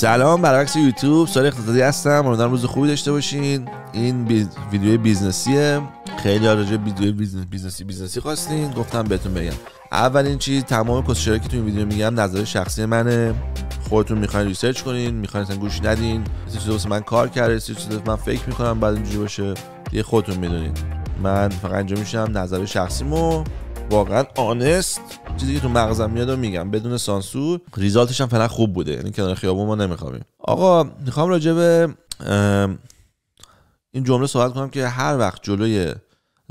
سلام برعکس یوتیوب سال اقتصادی هستم امیدوارم روز خوبی داشته باشین این ویدیو بیزنسیه خیلی راجع ویدیو بیزنسی بیزنسی بیزنسی خواستین گفتم بهتون بگم اولین چیز تمام کسشرایی که تو این ویدیو میگم نظر شخصی منه خودتون میخواین ریسرچ کنین میخواین گوش ندین چیزا چیز من کار کرده چیزا من فکر میکنم بعد اینجوری باشه یه خودتون میدونین من فقط انجام میشم نظر شخصیمو واقعا آنست چیزی که تو مغزم میاد و میگم بدون سانسور ریزالتش هم فعلا خوب بوده یعنی کنار خیابون ما نمیخوابیم آقا میخوام راجع به این جمله صحبت کنم که هر وقت جلوی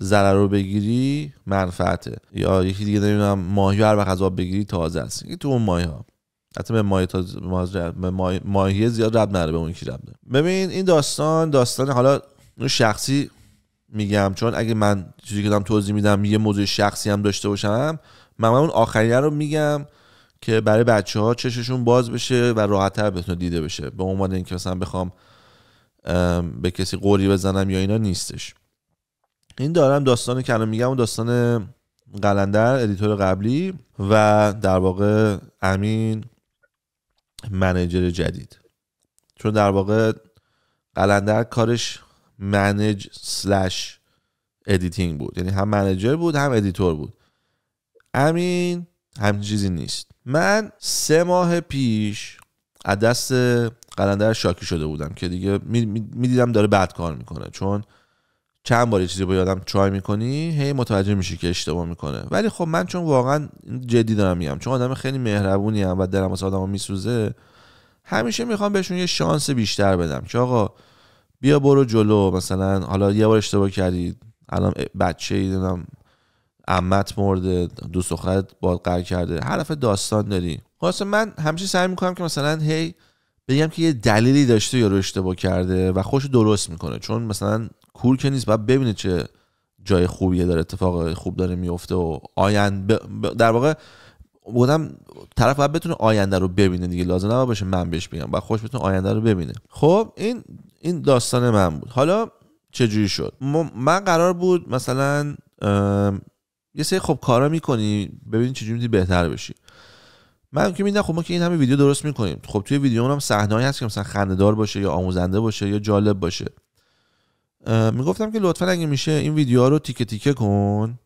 ضرر رو بگیری منفعته یا یکی دیگه نمیدونم ماهی هر وقت از آب بگیری تازه است یکی تو اون ماهی ها حتی به ماهی, تاز... ماهی... ماهی زیاد رب نره به اون که رب ببین این داستان داستان حالا شخصی میگم چون اگه من چیزی که دارم توضیح میدم یه موضوع شخصی هم داشته باشم من, من اون آخریه رو میگم که برای بچه ها چششون باز بشه و راحتتر بتونه دیده بشه به عنوان اینکه مثلا بخوام به کسی قوری بزنم یا اینا نیستش این دارم داستان که الان میگم داستان قلندر ادیتور قبلی و در واقع امین منیجر جدید چون در واقع قلندر کارش منج سلش ادیتینگ بود یعنی هم منجر بود هم ادیتور بود امین هم چیزی نیست من سه ماه پیش از دست قلندر شاکی شده بودم که دیگه میدیدم داره بد کار میکنه چون چند بار چیزی با یادم ترای میکنی هی متوجه میشی که اشتباه میکنه ولی خب من چون واقعا جدی دارم چون آدم خیلی مهربونی هم و دلم واسه آدم میسوزه همیشه میخوام بهشون یه شانس بیشتر بدم که آقا بیا برو جلو مثلا حالا یه بار اشتباه کردی الان بچه دیدم عمت مرده دو سخرت باد کرده هر داستان داری خلاصه من همیشه سعی میکنم که مثلا هی بگم که یه دلیلی داشته یا رو اشتباه کرده و خوش درست میکنه چون مثلا کور که نیست باید ببینه چه جای خوبیه داره اتفاق خوب داره میفته و ب... در واقع بودم طرف باید بتونه آینده رو ببینه دیگه لازم نباشه من بهش بگم و خوش بتونه آینده رو ببینه خب این این داستان من بود حالا چجوری شد من قرار بود مثلا یه سری خب کارا میکنی ببین چجوری میتونی بهتر بشی من که میدم خب ما که این همه ویدیو درست میکنیم خب توی ویدیو هم صحنه هست که مثلا خندهدار باشه یا آموزنده باشه یا جالب باشه میگفتم که لطفا اگه میشه این ویدیوها رو تیکه تیکه کن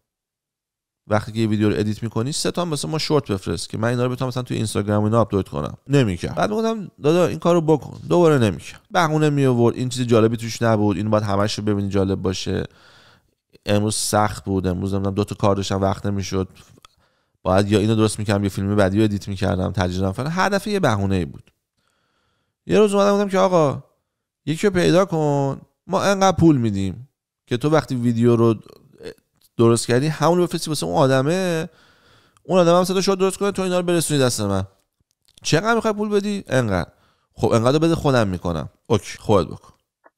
وقتی که یه ویدیو رو ادیت میکنی سه تا مثلا ما شورت بفرست که من اینا رو بتونم مثلا توی اینستاگرام اینا آپلود کنم نمیکرد بعد میگفتم دادا این کارو بکن دوباره نمیکرد بهونه می آورد این چیز جالبی توش نبود این باید همش رو ببینی جالب باشه امروز سخت بود امروز نمیدونم دو تا کار داشتم وقت نمیشد باید یا اینو درست میکردم یا فیلم بعدی رو ادیت میکردم تجربه فلان یه بهونه ای بود یه روز اومدم بودم که آقا یکی رو پیدا کن ما انقدر پول میدیم که تو وقتی ویدیو رو درست کردی همون بفرستی واسه اون آدمه اون آدم هم صدا شد درست کنه تو اینا رو برسونی دست من چقدر میخوای پول بدی انقدر خب انقدر بده خودم میکنم اوکی خودت بکن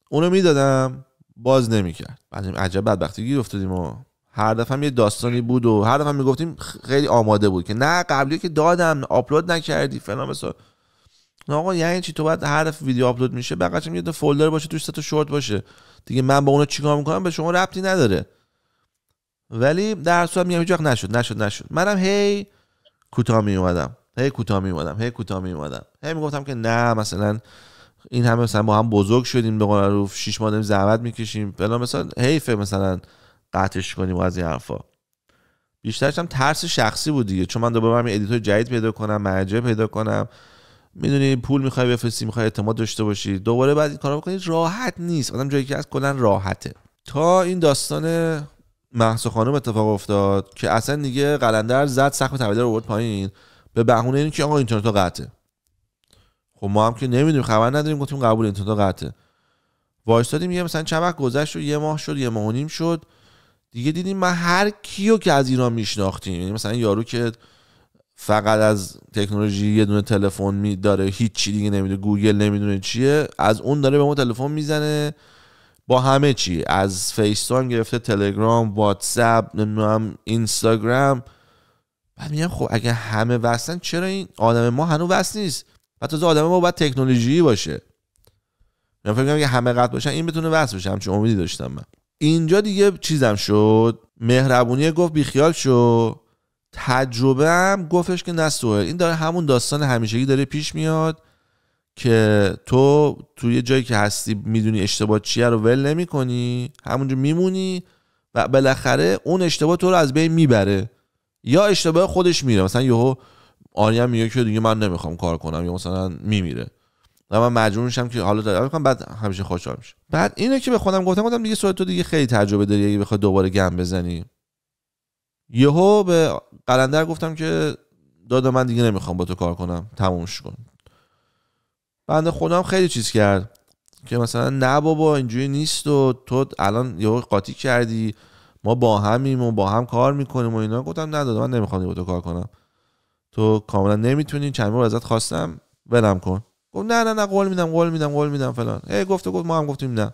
اونو میدادم باز نمیکرد بعد عجب بدبختی گیر افتادیم و هر دفعه یه داستانی بود و هر دفعه میگفتیم خیلی آماده بود که نه قبلی که دادم آپلود نکردی فلان مثلا نه آقا یعنی چی تو بعد هر دفعه ویدیو آپلود میشه بقیه‌ش یه فولدر باشه توش سه تا شورت باشه دیگه من با اونو چیکار میکنم به شما ربطی نداره ولی در صورت میگم هیچ نشد نشد نشد منم هی کوتاه می اومدم هی کوتاه می اومدم هی کوتاه می اومدم هی میگفتم که نه مثلا این همه مثلا ما هم بزرگ شدیم به قول معروف 6 ماه داریم زحمت میکشیم فلان مثلا حیف مثلا قطعش کنیم از این حرفا بیشترش هم ترس شخصی بود دیگه چون من دوباره برم ادیتور جدید پیدا کنم مرجع پیدا کنم میدونی پول میخوای بفرستی میخوای اعتماد داشته باشی دوباره بعد این کارا بکنی راحت نیست آدم جایی که از کلا راحته تا این داستان محسو خانم اتفاق افتاد که اصلا دیگه قلندر زد سقف تبدیل رو پایین به بهونه که آقا اینترنت قطعه خب ما هم که نمیدونیم خبر نداریم گفتیم قبول اینترنت قطعه وایستادیم یه مثلا چند وقت گذشت و یه ماه شد یه ماه و نیم شد دیگه دیدیم ما هر کیو که از ایران میشناختیم یعنی مثلا یارو که فقط از تکنولوژی یه دونه تلفن می داره هیچ چی دیگه نمیدونه گوگل نمیدونه چیه از اون داره به ما تلفن میزنه با همه چی از فیس گرفته تلگرام واتساپ نمیدونم اینستاگرام بعد میگم خب اگه همه وصلن چرا این آدم ما هنوز وصل نیست و تازه آدم ما باید تکنولوژی باشه من فکر همه قطع باشن این بتونه وصل بشه چون امیدی داشتم من اینجا دیگه چیزم شد مهربونی گفت بیخیال شو تجربه هم گفتش که نه این داره همون داستان همیشگی داره پیش میاد که تو تو یه جایی که هستی میدونی اشتباه چیه رو ول نمی کنی همونجا میمونی و بالاخره اون اشتباه تو رو از بین میبره یا اشتباه خودش میره مثلا یهو آریان میگه که دیگه من نمیخوام کار کنم یا مثلا میمیره و من مجبور میشم که حالا دارم میکنم بعد همیشه خوشحال میشه بعد اینه که به خودم گفتم گفتم دیگه صورت تو دیگه خیلی تجربه داری اگه بخوای دوباره گم بزنی یهو به قلندر گفتم که دادا من دیگه نمیخوام با تو کار کنم تمومش کن بنده خودم خیلی چیز کرد که مثلا نه بابا اینجوری نیست و تو الان یه قاطی کردی ما با همیم و با هم کار میکنیم و اینا گفتم نداد من نمیخوام با تو کار کنم تو کاملا نمیتونی چند بار ازت خواستم ولم کن گفت نه نه نه قول میدم قول میدم قول میدم فلان هی گفته گفت ما هم گفتیم نه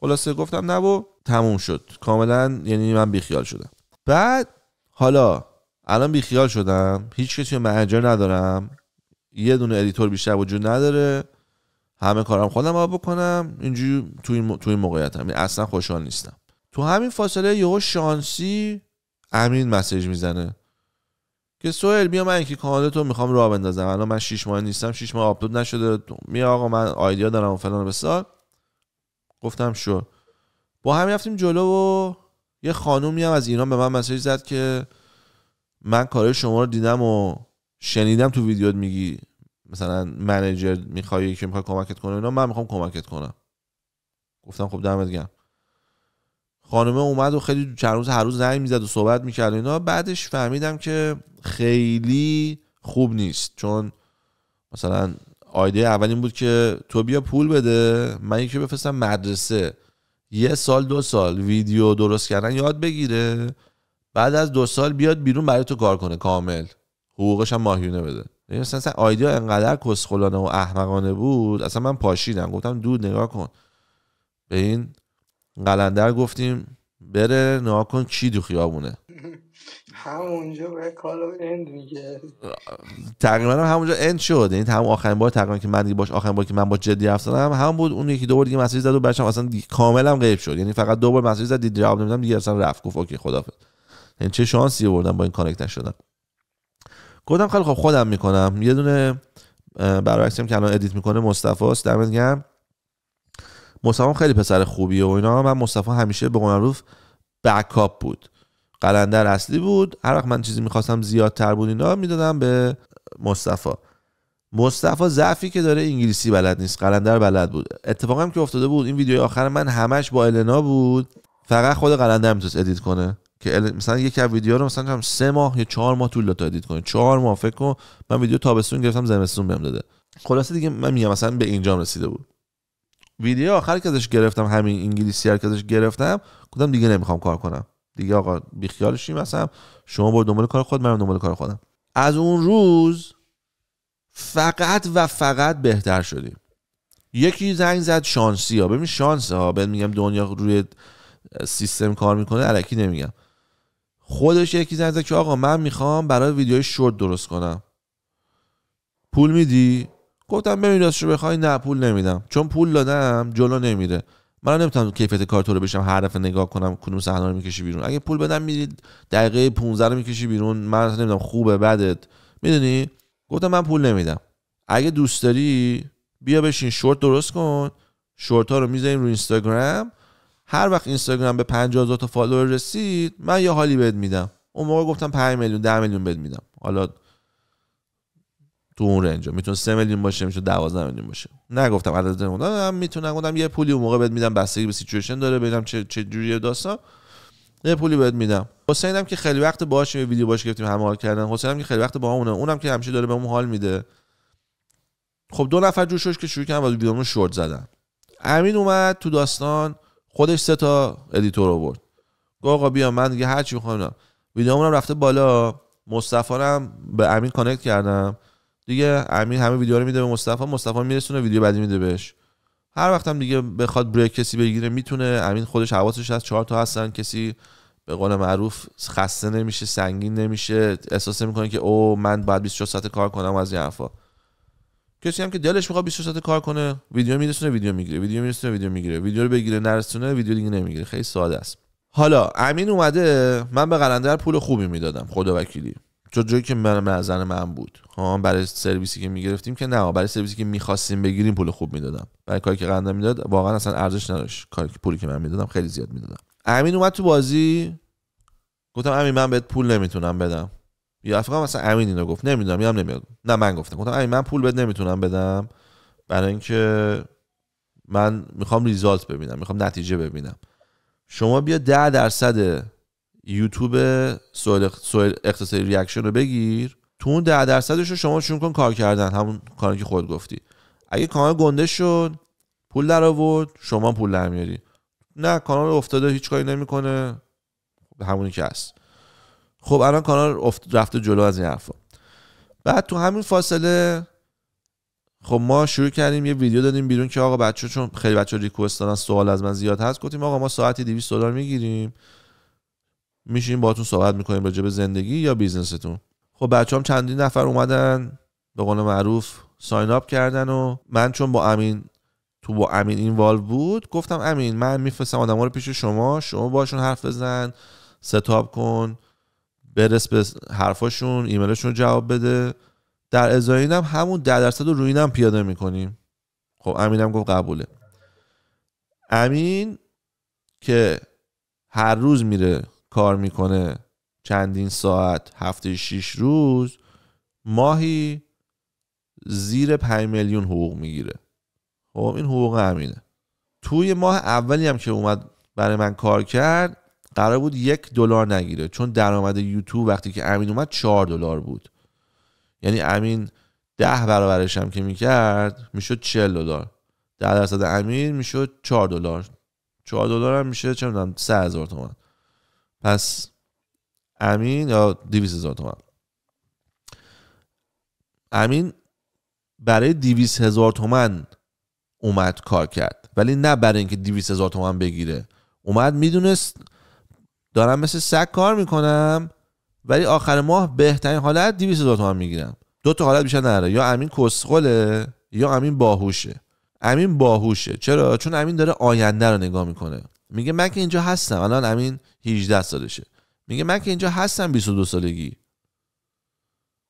خلاصه گفتم نه تموم شد کاملا یعنی من بیخیال شدم بعد حالا الان بیخیال شدم هیچ کسی منجر ندارم یه دونه ادیتور بیشتر وجود نداره همه کارم خودم آب بکنم اینجوری تو این, تو این موقعیت هم. یعنی اصلا خوشحال نیستم تو همین فاصله یهو شانسی امین مسیج میزنه که سوهل بیا من اینکه کانال تو میخوام راه بندازم الان من 6 ماه نیستم 6 ماه آپلود نشده می آقا من آیدیا دارم و فلان بسار گفتم شو با همین رفتیم جلو و یه خانومی هم از ایران به من مسیج زد که من کارای شما رو دیدم و شنیدم تو ویدیوت میگی مثلا منیجر میخوای که میخوای کمکت کنه اینا من میخوام کمکت کنم گفتم خب دمت گرم خانمه اومد و خیلی چند روز هر روز زنگ میزد و صحبت میکرد اینا بعدش فهمیدم که خیلی خوب نیست چون مثلا آیده اول بود که تو بیا پول بده من یکی بفرستم مدرسه یه سال دو سال ویدیو درست کردن یاد بگیره بعد از دو سال بیاد بیرون برای تو کار کنه کامل حقوقش هم ماهیونه بده یعنی مثلا اصلا آیدیا انقدر کسخلانه و احمقانه بود اصلا من پاشیدم گفتم دود نگاه کن به این قلندر گفتیم بره نگاه کن کی دو خیابونه همونجا به کالو اند میگه تقریبا همونجا اند شد یعنی هم آخرین بار تقریبا که من باش آخرین بار که من با جدی حرف هم بود اون یکی دو بار دیگه مسیج زد و بچم اصلا کاملا غیب شد یعنی فقط دو بار مسیج زد دیگه جواب نمیدم دیگه اصلا رفت گفت اوکی خدافظ یعنی چه شانسی بردم با این کانکت نشدم گفتم خیلی خودم میکنم یه دونه برعکسیم که الان ادیت میکنه مصطفی است دمت گرم مصطفی خیلی پسر خوبیه و اینا من مصطفی همیشه به قول معروف بکاپ بود قلندر اصلی بود هر وقت من چیزی میخواستم زیادتر بود اینا میدادم به مصطفی مصطفی ضعفی که داره انگلیسی بلد نیست قلندر بلد بود اتفاقا که افتاده بود این ویدیو آخر من همش با النا بود فقط خود قلندر میتونست ادیت کنه که مثلا یکی از ویدیو رو مثلا سه ماه یا چهار ماه طول داد تا ادیت کنه چهار ماه فکر کن من ویدیو تابستون گرفتم زمستون بهم داده خلاصه دیگه من میگم مثلا به اینجام رسیده بود ویدیو آخر که ازش گرفتم همین انگلیسی هر که گرفتم گفتم دیگه نمیخوام کار کنم دیگه آقا شیم مثلا شما برو دنبال کار خود منم دنبال کار خودم از اون روز فقط و فقط بهتر شدیم یکی زنگ زد شانسی ها ببین شانس ها بهت میگم دنیا روی سیستم کار میکنه علکی نمیگم خودش یکی زنده که آقا من میخوام برای ویدیوی شورت درست کنم پول میدی گفتم ببین راستش بخوای نه پول نمیدم چون پول دادم جلو نمیره من نمیتونم کیفیت کار تو رو بشم هر دفعه نگاه کنم کدوم صحنه رو میکشی بیرون اگه پول بدم میری دقیقه 15 رو میکشی بیرون من نمیدونم خوبه بدت میدونی گفتم من پول نمیدم اگه دوست داری بیا بشین شورت درست کن شورت ها رو میذاریم رو اینستاگرام هر وقت اینستاگرام به هزار تا فالوور رسید من یه حالی بهت میدم اون موقع گفتم 5 میلیون 10 میلیون بهت میدم حالا تو اون رنجا میتونه 3 میلیون باشه میتونه 12 میلیون باشه نگفتم عدد نمیدونم میتونم گفتم یه پولی اون موقع بهت میدم بستگی به سیچویشن داره ببینم چه چه جوریه داستان یه پولی بهت میدم حسینم که خیلی وقت باهاش یه ویدیو باش گرفتیم همه حال کردن هم که خیلی وقت باهامونه اونم که همیشه داره بهمون حال میده خب دو نفر جوشش که شروع کردن و ویدیومون شورت زدن امین اومد تو داستان خودش سه تا ادیتور آورد گفت آقا بیا من دیگه هر چی میخوام ویدیومون رفته بالا مصطفی هم به امین کانکت کردم دیگه امین همه ویدیو رو میده به مصطفی مصطفی میرسونه ویدیو بعدی میده بهش هر وقت هم دیگه بخواد بریک کسی بگیره میتونه امین خودش حواسش از چهار تا هستن کسی به قول معروف خسته نمیشه سنگین نمیشه احساس میکنه که او من بعد 24 ساعت کار کنم از این حرفا کسی هم که دلش میخواد 24 ساعت کار کنه ویدیو میرسونه ویدیو میگیره ویدیو میرسونه ویدیو میگیره ویدیو رو بگیره نرسونه ویدیو دیگه نمیگیره خیلی ساده است حالا امین اومده من به قلندر پول خوبی میدادم خدا وکیلی جو جایی که من مزن من بود ها خب، برای سرویسی که میگرفتیم که نه برای سرویسی که میخواستیم بگیریم پول خوب میدادم برای کاری که قنده میداد واقعا اصلا ارزش نداشت کاری که پولی که من میدادم خیلی زیاد میدادم امین اومد تو بازی گفتم امین من بهت پول نمیتونم بدم یا افغان مثلا امین اینو گفت نمیدونم یا نمیاد نه من گفتم گفتم من پول بد نمیتونم بدم برای اینکه من میخوام ریزالت ببینم میخوام نتیجه ببینم شما بیا ده درصد یوتیوب سوال اقتصادی ریاکشن رو بگیر تو اون ده درصدش رو شما چون کن کار کردن همون کاری که خود گفتی اگه کانال گنده شد پول در آورد شما پول در میاری نه کانال افتاده هیچ کاری نمیکنه همونی که هست خب الان کانال رفته جلو از این حرفا بعد تو همین فاصله خب ما شروع کردیم یه ویدیو دادیم بیرون که آقا بچه چون خیلی بچه ریکوست دارن سوال از من زیاد هست گفتیم آقا ما ساعتی 200 دلار میگیریم میشیم باهاتون صحبت میکنیم راجع به زندگی یا بیزنستون خب بچه هم چندین نفر اومدن به قول معروف ساین اپ کردن و من چون با امین تو با امین وال بود گفتم امین من میفرستم آدما رو پیش شما شما باشون حرف بزن ستاپ کن برس به حرفاشون ایمیلشون رو جواب بده در ازای اینم همون 10 درصد رو روی پیاده میکنیم خب امینم گفت قبوله امین که هر روز میره کار میکنه چندین ساعت هفته شیش روز ماهی زیر 5 میلیون حقوق میگیره خب این حقوق امینه توی ماه اولی هم که اومد برای من کار کرد قرار بود یک دلار نگیره چون درآمد یوتیوب وقتی که امین اومد 4 دلار بود یعنی امین ده برابرش هم که میکرد میشد 40 دلار در درصد امین میشد 4 دلار چهار دلار هم میشه چه میدونم سه هزار تومن پس امین یا دیویس هزار تومن امین برای دیویس هزار تومن اومد کار کرد ولی نه برای اینکه دیویس هزار تومن بگیره اومد میدونست دارم مثل سگ کار میکنم ولی آخر ماه بهترین حالت 200 هزار تومن میگیرم دو تا حالت بیشتر نره یا امین کسخله یا امین باهوشه امین باهوشه چرا چون امین داره آینده رو نگاه میکنه میگه من که اینجا هستم الان امین 18 سالشه میگه من که اینجا هستم 22 سالگی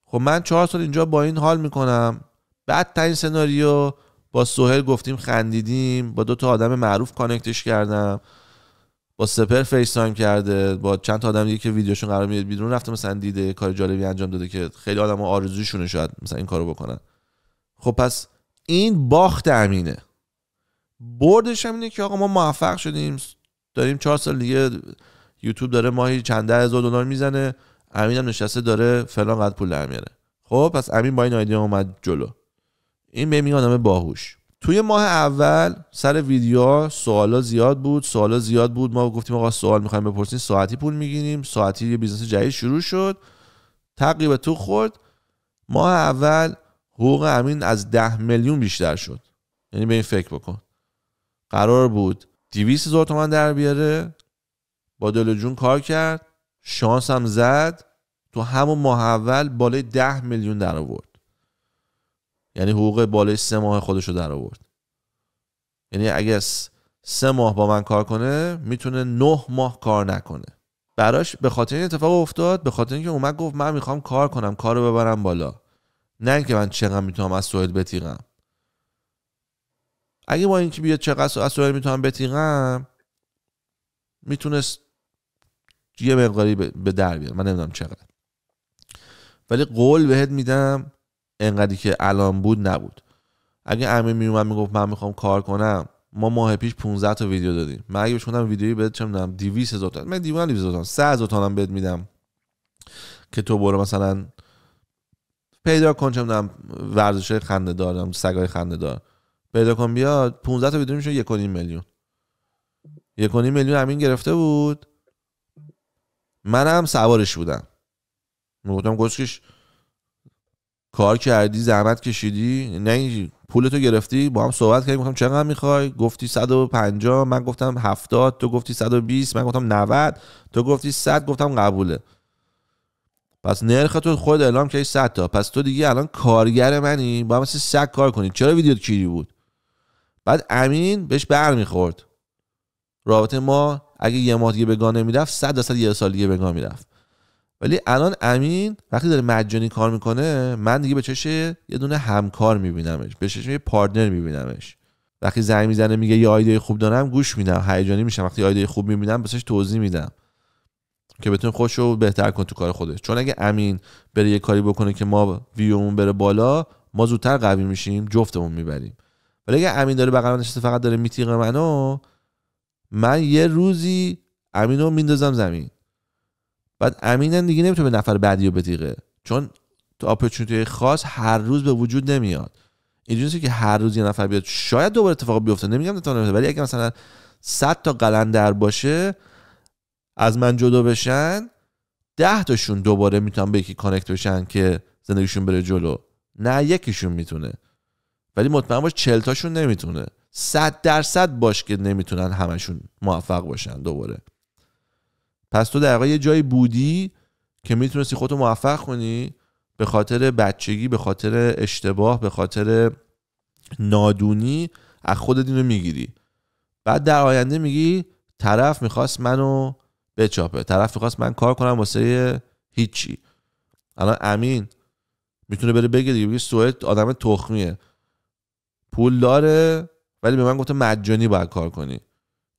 خب من چهار سال اینجا با این حال میکنم بعد تا این سناریو با سوهل گفتیم خندیدیم با دو تا آدم معروف کانکتش کردم با سپر فیس تایم کرده با چند تا آدم دیگه که ویدیوشون قرار میاد بیرون رفته مثلا دیده کار جالبی انجام داده که خیلی آدم ها آرزوشونه شاید مثلا این کارو بکنن خب پس این باخت امینه بردش هم اینه که آقا ما موفق شدیم داریم چهار سال دیگه یوتیوب داره ماهی چند هزار دلار میزنه امین هم نشسته داره فلان قد پول در خب پس امین با این ایده اومد جلو این به میگن آدم باهوش توی ماه اول سر ویدیو سوالا زیاد بود سوالا زیاد بود ما گفتیم آقا سوال میخوایم بپرسیم ساعتی پول میگیریم ساعتی یه بیزنس جدید شروع شد تقریبا تو خورد ماه اول حقوق امین از 10 میلیون بیشتر شد یعنی به این فکر بکن قرار بود 200 هزار تومن در بیاره با دل جون کار کرد شانس هم زد تو همون ماه اول بالای 10 میلیون در آورد یعنی حقوق بالای سه ماه خودش رو در آورد یعنی اگه سه ماه با من کار کنه میتونه نه ماه کار نکنه براش به خاطر این اتفاق افتاد به خاطر اینکه اومد گفت من میخوام کار کنم کار رو ببرم بالا نه اینکه من چقدر میتونم از سوئد بتیغم اگه با اینکه بیاد چقدر از سوئد میتونم بتیغم میتونست یه مقداری به در بیار من نمیدونم چقدر ولی قول بهت میدم انقدری که الان بود نبود اگه امیر میومد میگفت من میخوام کار کنم ما ماه پیش 15 تا ویدیو دادیم من اگه بهش گفتم ویدیویی بهت چه میدونم 200 هزار تا من 200 هزار تا 100 هزار تا هم بهت میدم که تو برو مثلا پیدا کن چه میدونم ورزش خنده دارم سگای خنده دار پیدا کن بیاد 15 تا ویدیو میشه 1.5 میلیون 1.5 میلیون همین گرفته بود منم سوارش بودم میگفتم گسکش کار کردی زحمت کشیدی نه پول تو گرفتی با هم صحبت کردیم گفتم چقدر میخوای گفتی 150 من گفتم 70 تو گفتی 120 من گفتم 90 تو گفتی 100 گفتم قبوله پس نرخ تو خود اعلام کردی 100 تا پس تو دیگه الان کارگر منی با هم سگ کار کنی چرا ویدیو کیری بود بعد امین بهش بر رابطه ما اگه یه ماه دیگه گانه میرفت 100 درصد یه سال دیگه گانه میرفت ولی الان امین وقتی داره مجانی کار میکنه من دیگه به چش یه دونه همکار میبینمش به چش یه پارتنر میبینمش وقتی زنگ میزنه میگه یه آیده خوب دارم گوش میدم هیجانی میشم وقتی آیده خوب میبینم بسش توضیح میدم که بتونه خوش رو بهتر کنه تو کار خودش چون اگه امین بره یه کاری بکنه که ما ویومون بره بالا ما زودتر قوی میشیم جفتمون میبریم ولی اگه امین داره بغل نشسته فقط داره میتیقه منو من یه روزی امین رو میندازم زمین بعد امینن دیگه نمیتونه به نفر بعدی رو بدیقه چون تو اپورتونیتی خاص هر روز به وجود نمیاد اینجوریه که هر روز یه نفر بیاد شاید دوباره اتفاق بیفته نمیگم نتونه بیفته ولی اگه مثلا 100 تا قلندر باشه از من جدا بشن 10 تاشون دوباره میتونن به یکی کانکت بشن که زندگیشون بره جلو نه یکیشون میتونه ولی مطمئن باش 40 تاشون نمیتونه 100 درصد باش که نمیتونن همشون موفق باشن دوباره پس تو در یه جایی بودی که میتونستی خودتو موفق کنی به خاطر بچگی به خاطر اشتباه به خاطر نادونی از خودت اینو میگیری بعد در آینده میگی طرف میخواست منو بچاپه طرف میخواست من کار کنم واسه هیچی الان امین میتونه بره بگه دیگه بگه آدم تخمیه پول داره ولی به من گفته مجانی باید کار کنی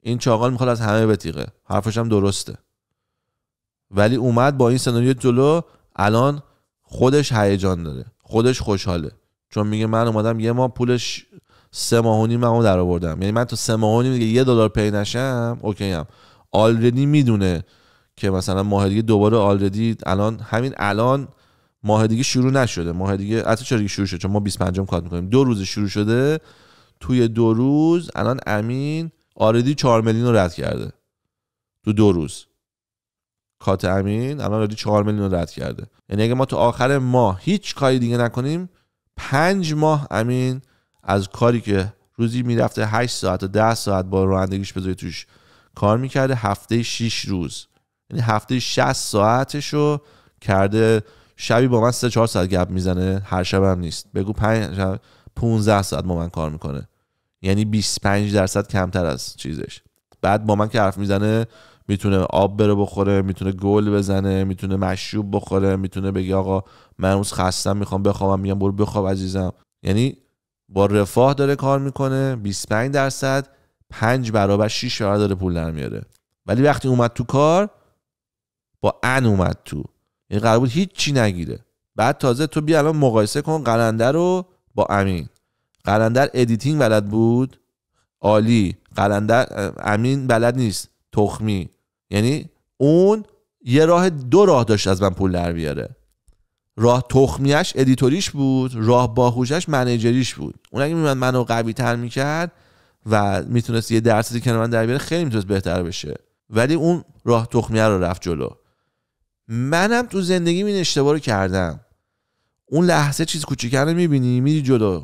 این چاقال میخواد از همه بتیقه حرفش هم درسته ولی اومد با این سناریو جلو الان خودش هیجان داره خودش خوشحاله چون میگه من اومدم یه ماه پولش سه ماه و نیم در آوردم یعنی من تو سه ماه و یه دلار پی نشم اوکی هم آلردی میدونه که مثلا ماه دیگه دوباره آلردی الان همین الان ماه دیگه شروع نشده ماه دیگه حتی چرا شروع شده چون ما 25 م کات میکنیم دو روز شروع شده توی دو روز الان امین آردی 4 میلیون رو رد کرده تو دو روز کات امین الان رادی 4 میلیون رد کرده یعنی اگه ما تو آخر ماه هیچ کاری دیگه نکنیم پنج ماه امین از کاری که روزی میرفته 8 ساعت تا 10 ساعت با رانندگیش بذاری توش کار میکرده هفته 6 روز یعنی هفته 60 ساعتش رو کرده شبی با من 3 4 ساعت گپ میزنه هر شب هم نیست بگو 5 15 ساعت با من کار میکنه یعنی 25 درصد کمتر از چیزش بعد با من که حرف میزنه میتونه آب بره بخوره میتونه گل بزنه میتونه مشروب بخوره میتونه بگه آقا من امروز خستم میخوام بخوابم میگم برو بخواب عزیزم یعنی با رفاه داره کار میکنه 25 درصد 5 برابر 6 برابر داره پول در میاره ولی وقتی اومد تو کار با ان اومد تو این یعنی قرار بود هیچی نگیره بعد تازه تو بیا الان مقایسه کن قلنده رو با امین قلندر ادیتینگ بلد بود عالی قلندر امین بلد نیست تخمی یعنی اون یه راه دو راه داشت از من پول در بیاره راه تخمیش ادیتوریش بود راه باهوشش منیجریش بود اون اگه من منو قوی تر میکرد و میتونست یه درسی که من در بیاره خیلی میتونست بهتر بشه ولی اون راه تخمیه رو رفت جلو منم تو زندگی این اشتباه رو کردم اون لحظه چیز کوچیکر رو میبینی میری جلو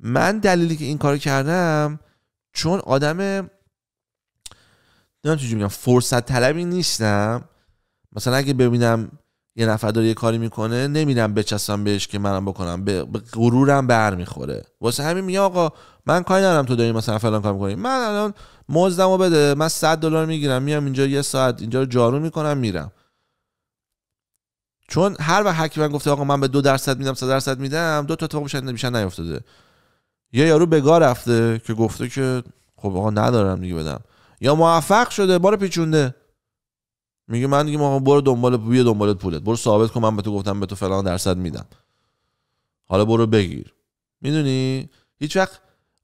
من دلیلی که این کار کردم چون آدم نمیدونم چجوری میگم فرصت طلبی نیستم مثلا اگه ببینم یه نفر داره یه کاری میکنه نمیرم بچسم بهش که منم بکنم به غرورم برمیخوره واسه همین میگم آقا من کاری ندارم تو داری مثلا فلان کار میکنی من الان مزدمو بده من 100 دلار میگیرم میام اینجا یه ساعت اینجا رو جارو میکنم میرم چون هر وقت حکی من گفته آقا من به دو درصد میدم 100 درصد میدم دو تا اتفاق میشن میشن نیافتاده یا یارو بگاه رفته که گفته که خب آقا ندارم دیگه بدم یا موفق شده بار پیچونده میگه من دیگه ما برو دنبال بیا دنبالت پولت برو ثابت کن من به تو گفتم به تو فلان درصد میدم حالا برو بگیر میدونی هیچ وقت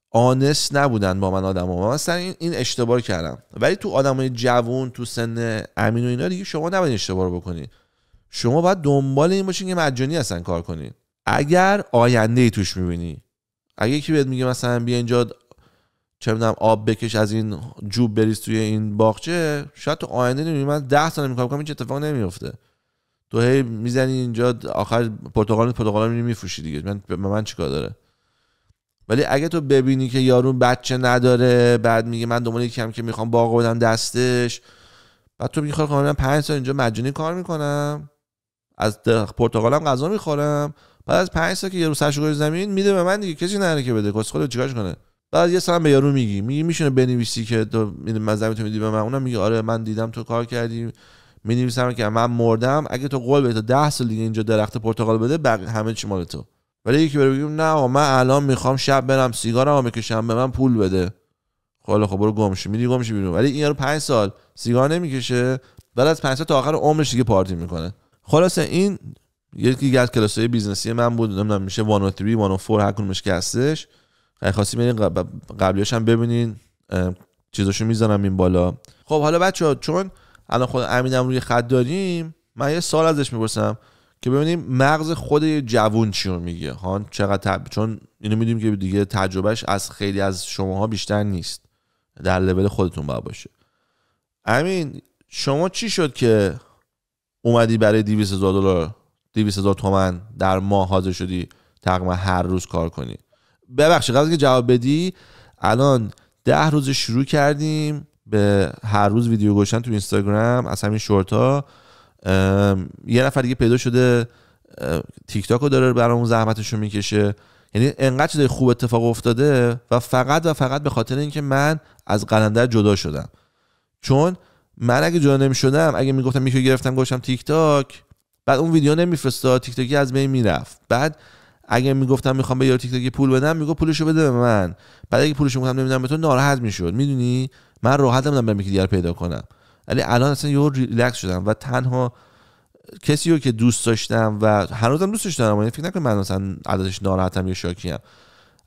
آنست نبودن با من آدم ها. من این, اشتباه کردم ولی تو آدم های جوون تو سن امین و اینا دیگه شما نباید اشتباه رو بکنی شما باید دنبال این باشین که مجانی هستن کار کنین اگر آینده ای توش میبینی اگه یکی بهت میگه مثلا بیا اینجا چه میدونم آب بکش از این جوب بریز توی این باغچه شاید تو آینده نمیدونی من 10 سال میکنم کنم این اتفاق نمیفته تو هی میزنی اینجا آخر پرتغال پرتغال میری میفروشی دیگه من به من چیکار داره ولی اگه تو ببینی که یارو بچه نداره بعد میگه من دنبال هم که میخوام باغ بدم دستش بعد تو میگی کنم خب، من 5 سال اینجا مجانی کار میکنم از هم غذا میخورم بعد از 5 سال که یارو سرشو زمین میده به من دیگه کسی نره که بده کس خودت چیکارش کنه بعد یه سلام به یارو میگی میگی میشونه بنویسی که تو مزمی تو میدی به من اونم میگه آره من دیدم تو کار کردی مینویسم که من مردم اگه تو قول بده تا 10 سال دیگه اینجا درخت پرتقال بده بقیه همه چی مال تو ولی یکی بره بگیم نه من الان میخوام شب برم سیگارم بکشم به من پول بده خاله خب, خب برو گمشی میدی گمشی بیرون ولی این رو 5 سال سیگار نمیکشه بعد از 5 سال تا آخر عمرش دیگه پارتی میکنه خلاصه این یکی از کلاسای بیزنسی من بود نمیدونم میشه 103 104 هر که هستش اگه خواستی برین قبلیاش هم ببینین چیزاشو میذارم این بالا خب حالا بچه ها چون الان خود امینم روی خط داریم من یه سال ازش میپرسم که ببینیم مغز خود جوون چی رو میگه هان چقدر چون اینو میدونیم که دیگه تجربهش از خیلی از شماها بیشتر نیست در لول خودتون باید باشه امین شما چی شد که اومدی برای 200 هزار دلار 200 هزار تومن در ماه حاضر شدی تقریبا هر روز کار کنی ببخشید قبل که جواب بدی الان ده روز شروع کردیم به هر روز ویدیو گوشن تو اینستاگرام از همین شورت ها یه نفر دیگه پیدا شده تیک تاک رو داره برامون زحمتش رو میکشه یعنی انقدر چیزای خوب اتفاق افتاده و فقط و فقط به خاطر اینکه من از قلندر جدا شدم چون من اگه جدا نمیشدم اگه میگفتم میکرو گرفتم گوشم تیک تاک بعد اون ویدیو نمیفرستاد تیک از بین میرفت بعد اگه میگفتم میخوام به یارو تیک تاک پول بدم میگفت پولشو بده به من بعد اگه پولشو میگفتم نمیدونم به تو ناراحت میشد میدونی من راحت نمیدونم برم یکی دیگر پیدا کنم ولی الان اصلا یهو ریلکس شدم و تنها کسی رو که دوست داشتم و هنوزم دوست داشتم یعنی فکر نکنم من مثلا عددش ناراحتم یا شاکیم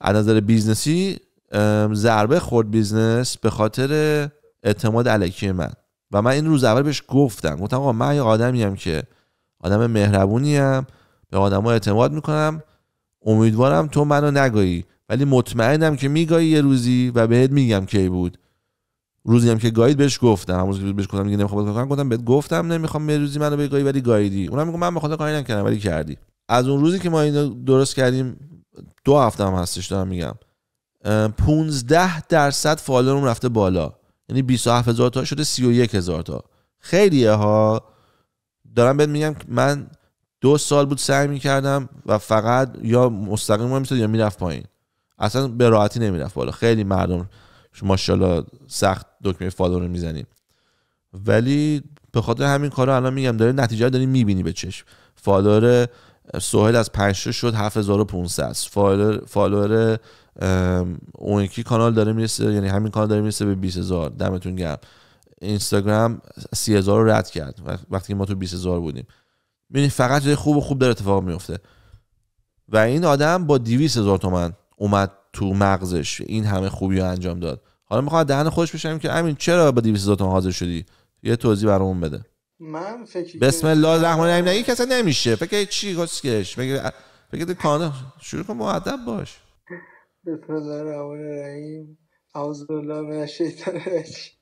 از نظر بیزنسی ضربه خورد بیزنس به خاطر اعتماد علکی من و من این روز اول بهش گفتم گفتم آقا من یه آدمی که آدم مهربونی هم به آدما اعتماد میکنم امیدوارم تو منو نگایی ولی مطمئنم که میگایی یه روزی و بهت میگم کی بود روزی هم که گایید بهش گفتم همون که بهش گفتم میگه نمیخوام کار کنم گفتم بهت گفتم نمیخوام یه روزی منو بگایی ولی گاییدی اونم میگه من بخاطر کاری نکردم ولی کردی از اون روزی که ما اینو درست کردیم دو هفته هم هستش دارم میگم 15 درصد فالوورم رفته بالا یعنی 27 هزار تا شده 31 هزار تا خیلیه ها دارم بهت میگم من دو سال بود سعی میکردم و فقط یا مستقیم ما میشد یا میرفت پایین اصلا به راحتی نمیرفت بالا خیلی مردم ماشاءالله سخت دکمه فالو رو میزنیم ولی به خاطر همین کارو الان میگم داره نتیجه داری میبینی به چشم فالوور سوهل از 5 شد 7500 فالوور فالوور اون کانال داره میرسه یعنی همین کانال داره میرسه به 20000 دمتون گرم اینستاگرام 30000 رو رد کرد وقتی ما تو 20000 بودیم میبینی فقط جای خوب و خوب داره اتفاق میفته و این آدم با 200 هزار تومن اومد تو مغزش این همه خوبی رو انجام داد حالا میخواد دهن خودش بشنیم که امین چرا با 200 هزار تومن حاضر شدی یه توضیح برامون بده من فکر بسم الله الرحمن الرحیم نگی کسا نمیشه فکر چی گسکش فکر فکر کانه شروع کن مؤدب باش بسم الله الرحمن الرحیم اعوذ بالله من الشیطان الرجیم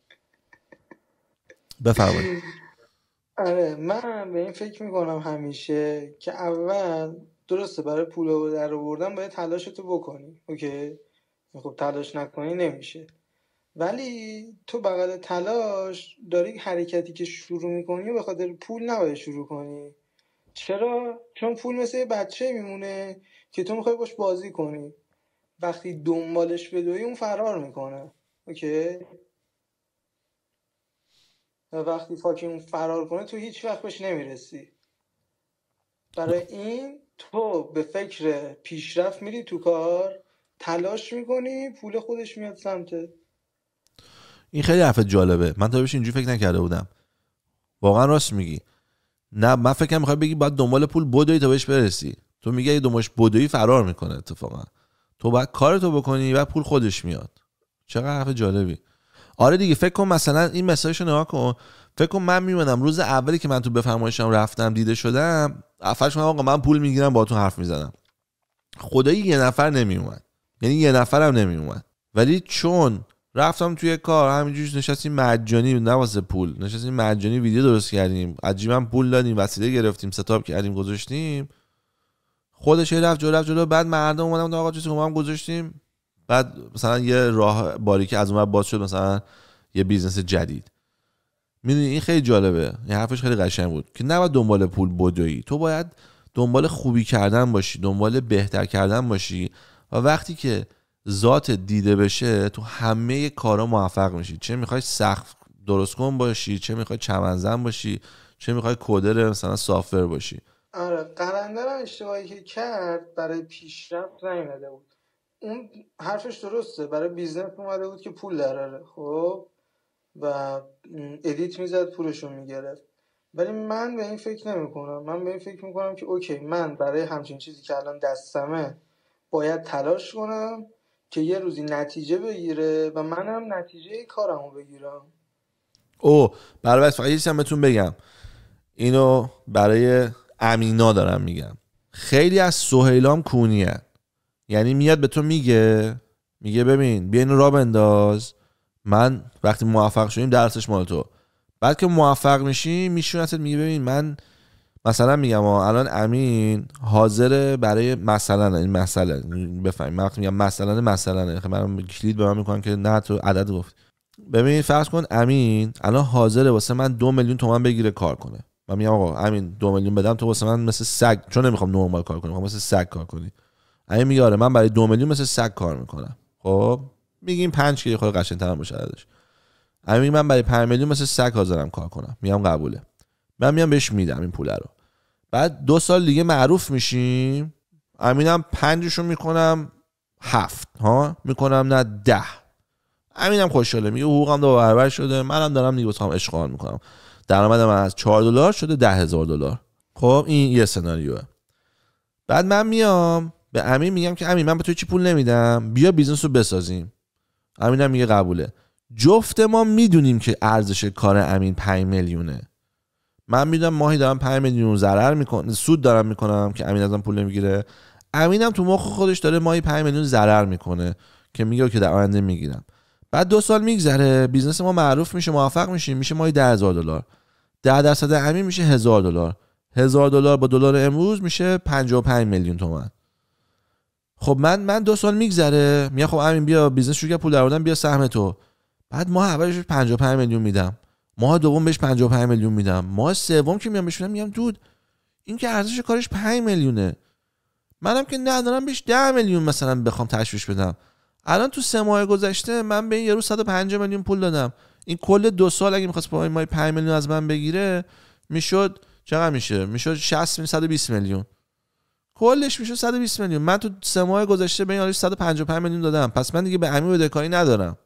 بفرمایید آره من به این فکر میکنم همیشه که اول درسته برای پول رو در آوردن باید تلاشتو بکنی اوکی یعنی خب تلاش نکنی نمیشه ولی تو بغل تلاش داری حرکتی که شروع میکنی به خاطر پول نباید شروع کنی چرا چون پول مثل یه بچه میمونه که تو میخوای باش بازی کنی وقتی دنبالش بدوی اون فرار میکنه اوکی وقتی فاکیم فرار کنه تو هیچ وقت بهش نمیرسی برای این تو به فکر پیشرفت میری تو کار تلاش میکنی پول خودش میاد سمته این خیلی حرف جالبه من تا بهش اینجوری فکر نکرده بودم واقعا راست میگی نه من فکر میخوای بگی باید دنبال پول بدوی تا بهش برسی تو میگی دنبالش بدوی فرار میکنه اتفاقا تو باید کارتو بکنی و پول خودش میاد چقدر حرف جالبی آره دیگه فکر کن مثلا این مسایشو نگاه کن فکر کن من میمونم روز اولی که من تو بفرمایشم رفتم دیده شدم افرش من آقا من پول میگیرم تو حرف میزنم خدایی یه نفر نمیومد یعنی یه نفرم نمیومد ولی چون رفتم توی کار همینجوری نشستیم مجانی نه پول نشستیم مجانی ویدیو درست کردیم عجیبا پول دادیم وسیله گرفتیم ستاپ کردیم گذاشتیم خودش رفت جلو رفت جلو بعد مردم اومدن آقا چیزی هم گذاشتیم بعد مثلا یه راه باری که از اون باز شد مثلا یه بیزنس جدید میدونی این خیلی جالبه یه یعنی حرفش خیلی قشنگ بود که نه دنبال پول بدویی تو باید دنبال خوبی کردن باشی دنبال بهتر کردن باشی و وقتی که ذات دیده بشه تو همه کارا موفق میشی چه میخوای سخت درست کن باشی چه میخوای چمنزن باشی چه میخوای کودر مثلا سافر باشی آره قلندرم اشتباهی که کرد برای پیشرفت بود اون حرفش درسته برای بیزنس اومده بود که پول دراره خب و ادیت میزد پولشو میگرفت ولی من به این فکر نمیکنم من به این فکر میکنم که اوکی من برای همچین چیزی که الان دستمه باید تلاش کنم که یه روزی نتیجه بگیره و منم نتیجه کارمو بگیرم او بس فقط یه بهتون بگم اینو برای امینا دارم میگم خیلی از سهیلام کونیه یعنی میاد به تو میگه میگه ببین بیا اینو را بنداز من وقتی موفق شدیم درسش مال تو بعد که موفق میشی میشونتت میگه ببین من مثلا میگم الان امین حاضر برای مثلا این مسئله بفهمیم وقتی میگم مثلا مثلا خب من کلید به من میکنم که نه تو عدد گفت ببین فرض کن امین الان حاضره واسه من دو میلیون تومن بگیره کار کنه من میگم آقا امین دو میلیون بدم تو واسه من مثل سگ چون نمیخوام نورمال کار کنم مثل سگ کار کنی اگه میگه آره من برای دو میلیون مثل سگ کار میکنم خب میگیم 5 کیلو خود قشنگ ترم باشه ازش من برای 5 میلیون مثل سگ حاضرم کار کنم میام قبوله من میام بهش میدم این پول رو بعد دو سال دیگه معروف میشیم امینم پنجشو میکنم هفت ها میکنم نه ده امینم خوشحاله میگه حقوقم دو برابر شده منم دارم دیگه بسام اشغال میکنم درآمد من از 4 دلار شده ده هزار دلار خب این یه سناریوه بعد من میام به امین میگم که امین من به تو چی پول نمیدم بیا بیزنس رو بسازیم امینم میگه قبوله جفت ما میدونیم که ارزش کار امین 5 میلیونه من میدونم ماهی دارم 5 میلیون ضرر میکنم سود دارم میکنم که امین ازم پول نمیگیره امینم تو مخ خودش داره ماهی 5 میلیون ضرر میکنه که میگه که در آینده میگیرم بعد دو سال میگذره بیزنس ما معروف میشه موفق میشیم میشه ماهی 10000 دلار 10 درصد امین میشه 1000 دلار 1000 دلار با دلار امروز میشه 55 میلیون تومان خب من من دو سال میگذره میگم خب همین بیا بیزنس شروع پول در بیا سهم تو بعد ماه اولش 55 میلیون میدم ماه دوم بهش 55 میلیون میدم ماه سوم که میام بهش میگم دود این که ارزش کارش 5 میلیونه منم که ندارم بهش 10 میلیون مثلا بخوام تشویش بدم الان تو سه ماه گذشته من به این یارو 150 میلیون پول دادم این کل دو سال اگه میخواست با این ماه 5 میلیون از من بگیره میشد چقدر میشه میشد 60 120 میلیون کلش میشه 120 میلیون من تو سه ماه گذشته به این 155 میلیون دادم پس من دیگه به امی بدهکاری ندارم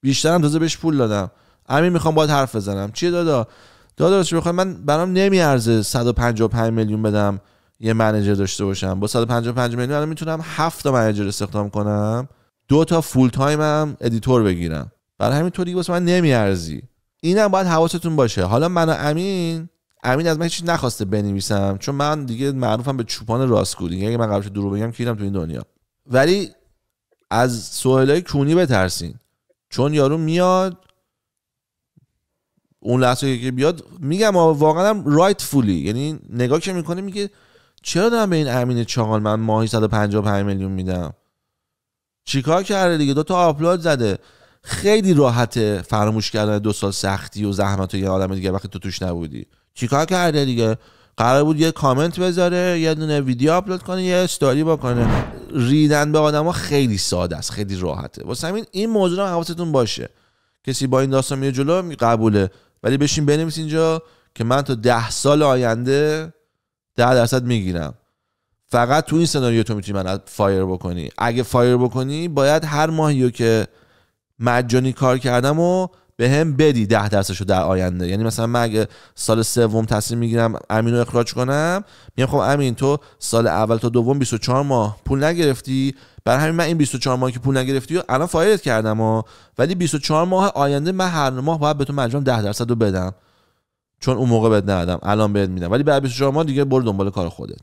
بیشترم تازه بهش پول دادم امین میخوام باید حرف بزنم چیه دادا دادا چی میخوام من برام نمیارزه 155 میلیون بدم یه منیجر داشته باشم با 155 میلیون الان میتونم 7 تا منیجر استخدام کنم دو تا فول هم ادیتور بگیرم برای همین طوری واسه من نمیارزی اینم باید حواستون باشه حالا من و امین امین از من هیچ نخواسته بنویسم چون من دیگه معروفم به چوپان راستگو دیگه اگه من قبلش درو بگم کیرم تو این دنیا ولی از سوالای کونی بترسین چون یارو میاد اون لحظه که بیاد میگم واقعا هم رایت فولی یعنی نگاه که میکنه میگه چرا دارم به این امین چاقال من ماهی 155 میلیون میدم چیکار کرده دیگه دو تا آپلود زده خیلی راحته فراموش کردن دو سال سختی و زحمت و یه آدم دیگه وقتی تو توش نبودی چیکار کرده دیگه قرار بود یه کامنت بذاره یه دونه ویدیو آپلود کنه یه استوری بکنه ریدن به آدما خیلی ساده است خیلی راحته واسه همین این موضوع هم حواستون باشه کسی با این داستان میره جلو قبوله ولی بشین بنویس اینجا که من تا ده سال آینده ده درصد میگیرم فقط تو این سناریو تو میتونی من فایر بکنی اگه فایر بکنی باید هر ماهی که مجانی کار کردم و به هم بدی ده درصدشو در آینده یعنی مثلا من اگه سال سوم تصمیم میگیرم امین رو اخراج کنم میگم خب امین تو سال اول تا دوم 24 ماه پول نگرفتی برای همین من این 24 ماه که پول نگرفتی و الان فایرت کردم و ولی 24 ماه آینده من هر ماه باید به تو مجموع 10 درصد رو بدم چون اون موقع بهت ندادم الان بهت میدم ولی بعد 24 ماه دیگه برو دنبال کار خودت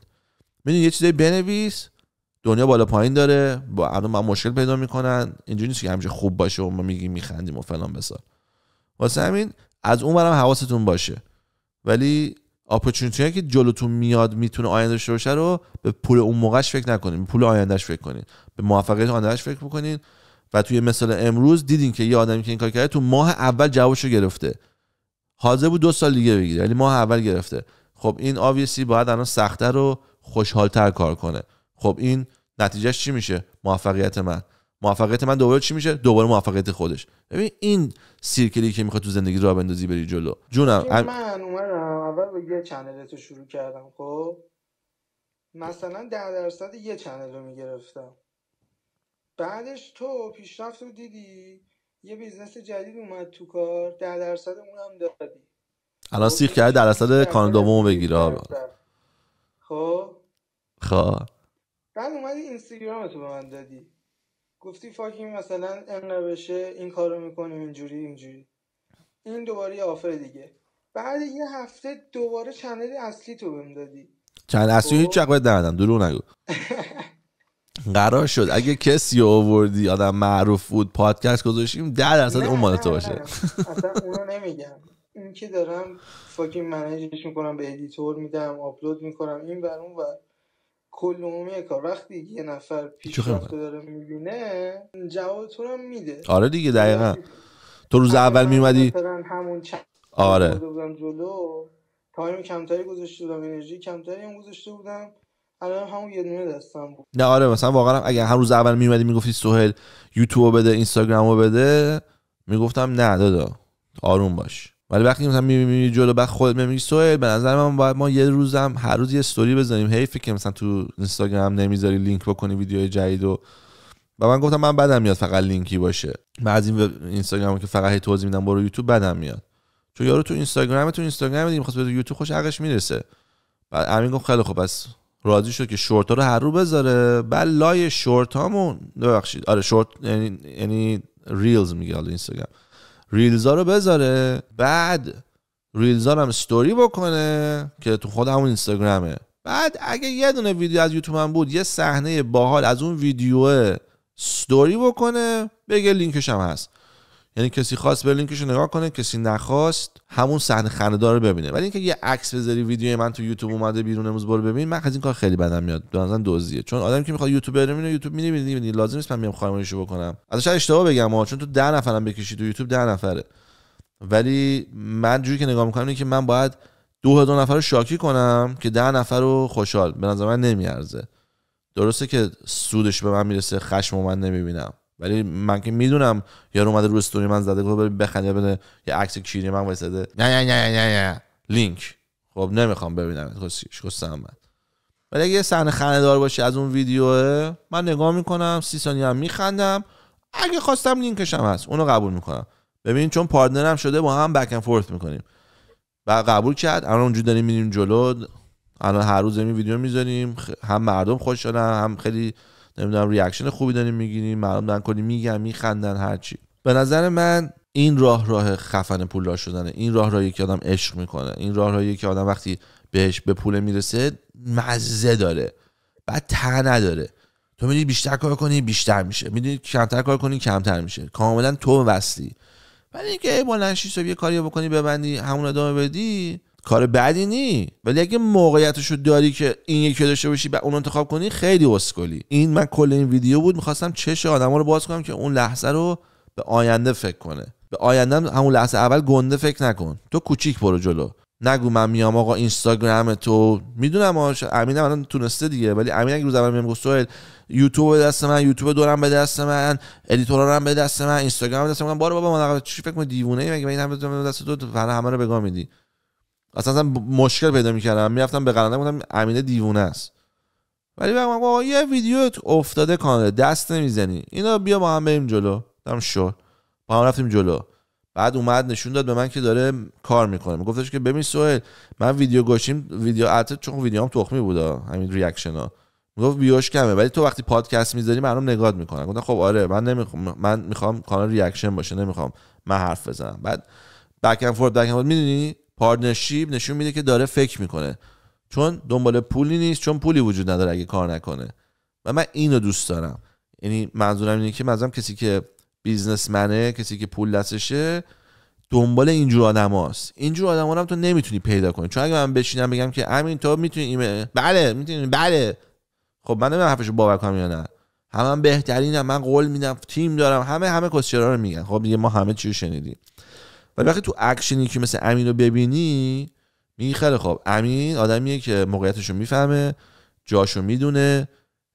میدونی یه چیزی بنویس دنیا بالا پایین داره با الان من مشکل پیدا میکنن اینجوری نیست که همیشه خوب باشه و ما میگیم میخندیم و فلان بسار واسه همین از اون برم حواستون باشه ولی اپورتونیتی که جلوتون میاد میتونه آینده داشته باشه رو به پول اون موقعش فکر نکنین پول آیندهش فکر کنید به موفقیت آیندهش فکر بکنید و توی مثال امروز دیدین که یه آدمی که این کار کرده تو ماه اول جوابش رو گرفته حاضر بود دو سال دیگه بگیره یعنی ماه اول گرفته خب این آویسی باید الان سخته رو خوشحالتر کار کنه خب این نتیجهش چی میشه موفقیت من موفقیت من دوباره چی میشه دوباره موفقیت خودش ببین این سیرکلی که میخواد تو زندگی رو بندازی بری جلو جونم من اومدم اول به یه چنل شروع کردم خب مثلا ده درصد یه چنل رو میگرفتم بعدش تو پیشرفت رو دیدی یه بیزنس جدید اومد تو کار ده درصد اون هم دادی الان خب، سیخ کرده در درصد کانال دومو بگیره خب خب بعد اومدی اینستاگرام تو به من دادی گفتی فاکینگ مثلا این بشه این کار رو میکنیم اینجوری اینجوری این دوباره یه آفر دیگه بعد یه هفته دوباره چنل اصلی تو بهم دادی چند اصلی هیچ جواب دردم درو نگو قرار شد اگه کسی آوردی آدم معروف بود پادکست گذاشتیم ده درصد اون مال تو باشه اصلا اونو نمیگم این که دارم فاکی منیجش میکنم به ادیتور میدم آپلود میکنم این بر اون بر کل عمومی کار وقتی یه نفر پیشرفته داره میبینه جوابتون هم میده آره دیگه دقیقا تو روز اول میومدی همون چند آره بودم جلو تایم کمتری گذاشته بودم انرژی کمتری هم گذاشته بودم الان همون یه دونه دستم بود نه آره مثلا واقعا اگر هر روز اول میومدی میگفتی سهل یوتیوب بده اینستاگرامو بده میگفتم نه دادا آروم باش ولی وقتی مثلا میبینی جلو بعد خودت میبینی سوئل به نظر من باید ما یه روزم هر روز یه استوری بزنیم حیف که مثلا تو اینستاگرام نمیذاری لینک بکنی ویدیو جدید و و من گفتم من بدم میاد فقط لینکی باشه من از این اینستاگرام که فقط هی توضیح میدم برو یوتیوب بدم میاد چون یارو تو اینستاگرام تو اینستاگرام دیگه میخواد خب یوتیوب خوش عقش میرسه بعد امین گفت خیلی خوب پس راضی شد که شورت ها رو هر رو بذاره بعد لای شورت هامون ببخشید آره شورت یعنی ریلز یعنی میگه اینستاگرام ریلزا رو بذاره بعد ریلزا هم ستوری بکنه که تو خود همون اینستاگرامه بعد اگه یه دونه ویدیو از یوتیوب هم بود یه صحنه باحال از اون ویدیو ستوری بکنه بگه لینکش هم هست یعنی کسی خواست لینکش رو نگاه کنه کسی نخواست همون صحنه خنده‌دار رو ببینه ولی اینکه یه عکس بذاری ویدیو من تو یوتیوب اومده بیرون امروز برو ببین من از این کار خیلی بدم میاد به نظرم دزدیه چون آدمی که میخواد یوتیوب ببینه یوتیوب می‌بینه لازم نیست من میام خاموش بکنم از شاید اشتباه بگم ها چون تو 10 نفرم بکشی تو یوتیوب 10 نفره ولی من جوری که نگاه میکنم اینه که من باید دو دو نفر رو شاکی کنم که ده نفر رو خوشحال به نظر من نمیارزه درسته که سودش به من میرسه خشم و من نمیبینم ولی من که میدونم یارو اومده رو استوری من زده گفت بخنده بده یه عکس کیری من واسه نه نه نه نه نه لینک خب نمیخوام ببینم خوشش خب خوشم من ولی اگه یه صحنه دار باشه از اون ویدیو من نگاه میکنم سی ثانیه هم میخندم اگه خواستم لینکش هم هست اونو قبول میکنم ببین چون پارتنرم شده با هم بک اند فورت میکنیم و قبول کرد الان اونجوری داریم میریم جلو الان هر روز این ویدیو میذاریم هم مردم خوش شدن هم خیلی نمیدونم ریاکشن خوبی داریم میگیریم معلوم دارن کنی، میگن میخندن هرچی به نظر من این راه راه خفن پولدار شدنه این راه راهی که آدم عشق میکنه این راه راهی که آدم وقتی بهش به پول میرسه مزه داره بعد ته نداره تو میدونی بیشتر کار کنی بیشتر میشه میدونی کمتر کار کنی کمتر میشه کاملا تو وصلی ولی اینکه بلنشی یه کاری بکنی ببندی همون ادامه بدی کار بدی نی ولی اگه موقعیتش داری که این یکی داشته باشی و اون انتخاب کنی خیلی اسکلی این من کل این ویدیو بود میخواستم چش آدما رو باز کنم که اون لحظه رو به آینده فکر کنه به آینده همون لحظه اول گنده فکر نکن تو کوچیک برو جلو نگو من میام آقا اینستاگرام تو میدونم آش امین الان تونسته دیگه ولی امین اگه روز اول میام گفت سوال یوتیوب به دست من یوتیوب دورم به دست من ادیتورا هم به دست من اینستاگرام به دست من بار بابا من چی فکر کنم دیوونه ای مگه من این همه دست تو فر همه رو بگا میدی اصلا مشکل پیدا میکردم میرفتم به قلنده بودم امینه دیوونه است ولی بگم یه ویدیو افتاده کانال دست نمیزنی اینا بیا با هم بریم جلو دم شور با هم رفتیم جلو بعد اومد نشون داد به من که داره کار میکنه گفتش که ببین سوهل من ویدیو گوشیم ویدیو ات چون ویدیوام تخمی بودا همین ریاکشن ها میگفت بیوش کمه ولی تو وقتی پادکست میذاری مردم نگاه میکنن گفتم خب آره من نمیخوام من میخوام کانال ریاکشن باشه نمیخوام من حرف بزنم بعد بک اند فورد بک اند میدونی پارتنرشیپ نشون میده که داره فکر میکنه چون دنبال پولی نیست چون پولی وجود نداره اگه کار نکنه و من اینو دوست دارم یعنی منظورم اینه که مثلا کسی که بیزنسمنه کسی که پول دستشه دنبال اینجور آدماست اینجور آدما هم تو نمیتونی پیدا کنی چون اگه من بشینم بگم که امین تو میتونی ایمه بله میتونی بله خب من نمیدونم حرفشو باور کنم یا نه همه هم من قول میدم تیم دارم همه همه کوسچرا رو میگن خب دیگه ما همه چی شنیدیم ولی وقتی تو اکشنی که مثل امین رو ببینی میگی خیلی خوب امین آدمیه که موقعیتش رو میفهمه جاشو میدونه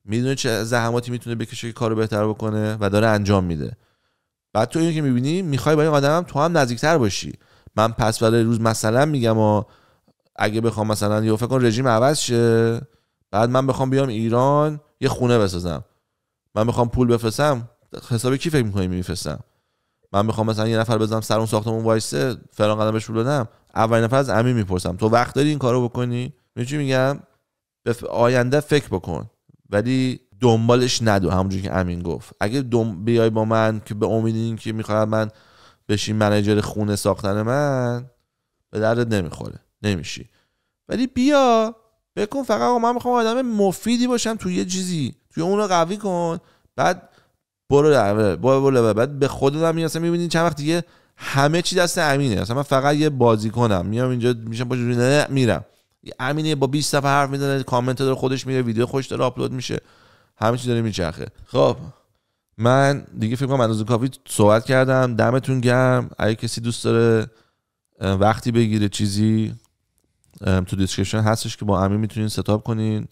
میدونه چه زحماتی میتونه بکشه که کارو بهتر بکنه و داره انجام میده بعد تو اینو که میبینی میخوای با این آدمم تو هم نزدیکتر باشی من پس برای روز مثلا میگم و اگه بخوام مثلا یا فکر کن رژیم عوض شه بعد من بخوام بیام ایران یه خونه بسازم من بخوام پول بفرستم حساب کی فکر میکنی میفرستم من میخوام مثلا یه نفر بزنم سر اون ساختمون وایسه فلان قدمش بهش بدم اولین نفر از امین میپرسم تو وقت داری این کارو بکنی چی میگم به آینده فکر بکن ولی دنبالش ندو همونجوری که امین گفت اگه بیای با من که به امید این که میخواد من بشین منیجر خونه ساختن من به درد نمیخوره نمیشی ولی بیا بکن فقط من میخوام آدم مفیدی باشم تو یه چیزی توی اون رو قوی کن بعد برو در برو بعد به خودم میاد میبینین چند وقت دیگه همه چی دست امینه اصلا من فقط یه بازی کنم میام اینجا میشم جوری نه میرم امینه با 20 صفحه حرف میزنه کامنت داره خودش میره ویدیو خوش داره آپلود میشه همه چی داره میچرخه خب من دیگه فکر کنم اندازه کافی صحبت کردم دمتون گرم اگه کسی دوست داره وقتی بگیره چیزی تو دیسکریپشن هستش که با امین میتونین ستاپ کنین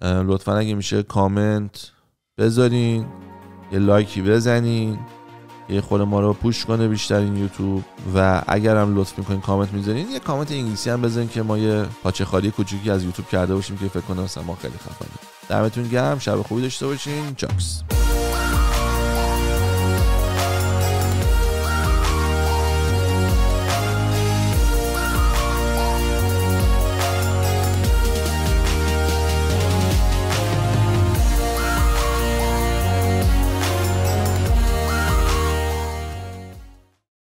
لطفا اگه میشه کامنت بذارین یه لایکی بزنین یه خود ما رو پوش کنه بیشتر این یوتیوب و اگر هم لطف میکنین کامنت میذارین یه کامنت انگلیسی هم بزنین که ما یه پاچه خالی کوچیکی از یوتیوب کرده باشیم که فکر کنم ما خیلی خفنیم دمتون گرم شب خوبی داشته باشین چاکس